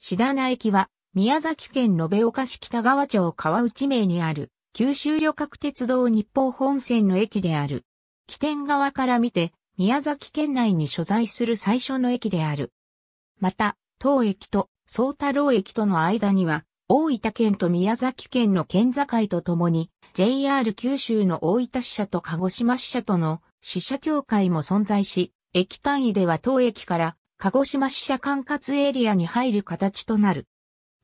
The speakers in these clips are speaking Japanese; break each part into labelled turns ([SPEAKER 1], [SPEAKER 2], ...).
[SPEAKER 1] 志
[SPEAKER 2] 田名駅は、宮崎県延岡市北川町川内名にある、九州旅客鉄道日報本線の駅である。起点側から見て、宮崎県内に所在する最初の駅である。また、当駅と宗太郎駅との間には、大分県と宮崎県の県境とともに、JR 九州の大分支社と鹿児島支社との支社協会も存在し、駅単位では当駅から鹿児島支社管轄エリアに入る形となる。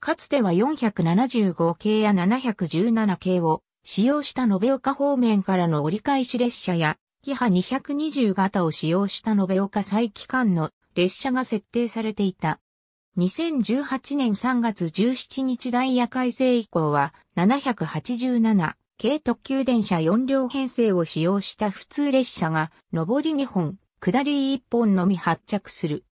[SPEAKER 2] かつては475系や717系を使用した延岡方面からの折り返し列車や、キハ220型を使用した延岡再帰間の列車が設定されていた。2018年3月17日ダイヤ改正以降は787系特急電車4両編成を使用した普通列車が上り2本、下り1本のみ発着する。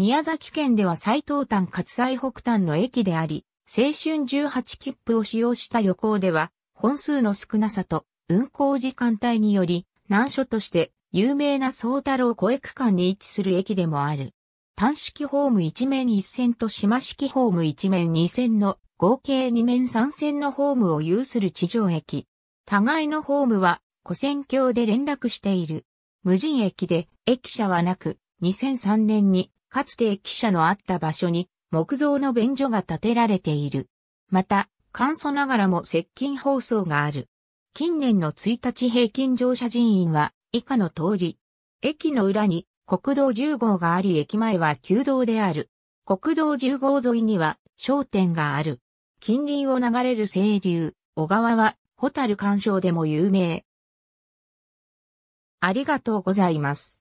[SPEAKER 2] 宮崎県では最東端かつ最北端の駅であり、青春18切符を使用した旅行では、本数の少なさと運行時間帯により、難所として有名な宗太郎小駅間に位置する駅でもある。単式ホーム1面1線と島式ホーム1面2線の合計2面3線のホームを有する地上駅。互いのホームは古線橋で連絡している。無人駅で駅舎はなく、2003年にかつて駅舎のあった場所に木造の便所が建てられている。また、簡素ながらも接近放送がある。近年の1日平均乗車人員は以下の通り。駅の裏に国道10号があり駅前は旧道である。国道10号沿いには商店がある。近隣を流れる清流、小川はホタル鑑賞でも有名。ありがとうございます。